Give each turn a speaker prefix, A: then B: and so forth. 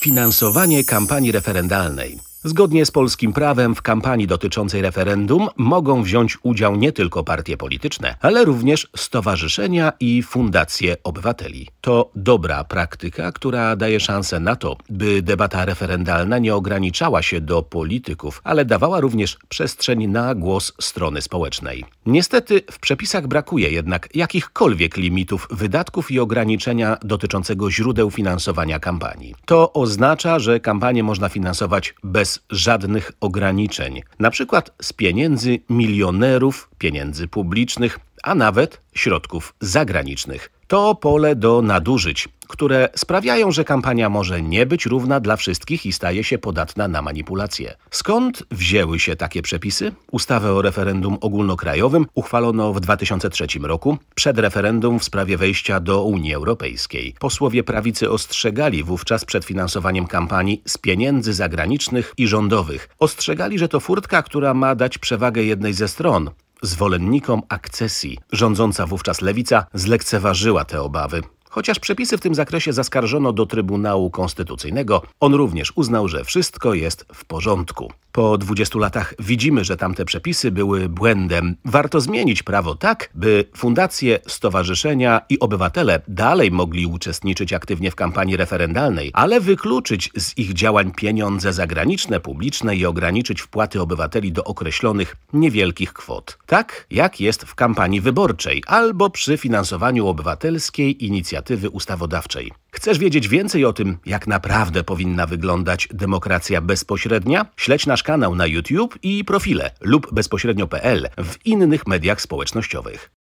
A: finansowanie kampanii referendalnej. Zgodnie z polskim prawem w kampanii dotyczącej referendum mogą wziąć udział nie tylko partie polityczne, ale również stowarzyszenia i fundacje obywateli. To dobra praktyka, która daje szansę na to, by debata referendalna nie ograniczała się do polityków, ale dawała również przestrzeń na głos strony społecznej. Niestety w przepisach brakuje jednak jakichkolwiek limitów wydatków i ograniczenia dotyczącego źródeł finansowania kampanii. To oznacza, że kampanię można finansować bez bez żadnych ograniczeń, na przykład z pieniędzy milionerów, pieniędzy publicznych, a nawet środków zagranicznych to pole do nadużyć, które sprawiają, że kampania może nie być równa dla wszystkich i staje się podatna na manipulacje. Skąd wzięły się takie przepisy? Ustawę o referendum ogólnokrajowym uchwalono w 2003 roku, przed referendum w sprawie wejścia do Unii Europejskiej. Posłowie prawicy ostrzegali wówczas przed finansowaniem kampanii z pieniędzy zagranicznych i rządowych. Ostrzegali, że to furtka, która ma dać przewagę jednej ze stron, Zwolennikom akcesji rządząca wówczas lewica zlekceważyła te obawy. Chociaż przepisy w tym zakresie zaskarżono do Trybunału Konstytucyjnego, on również uznał, że wszystko jest w porządku. Po 20 latach widzimy, że tamte przepisy były błędem. Warto zmienić prawo tak, by fundacje, stowarzyszenia i obywatele dalej mogli uczestniczyć aktywnie w kampanii referendalnej, ale wykluczyć z ich działań pieniądze zagraniczne, publiczne i ograniczyć wpłaty obywateli do określonych, niewielkich kwot. Tak jak jest w kampanii wyborczej albo przy finansowaniu obywatelskiej inicjatywy inicjatywy ustawodawczej. Chcesz wiedzieć więcej o tym, jak naprawdę powinna wyglądać demokracja bezpośrednia? Śledź nasz kanał na YouTube i profile lub bezpośrednio.pl w innych mediach społecznościowych.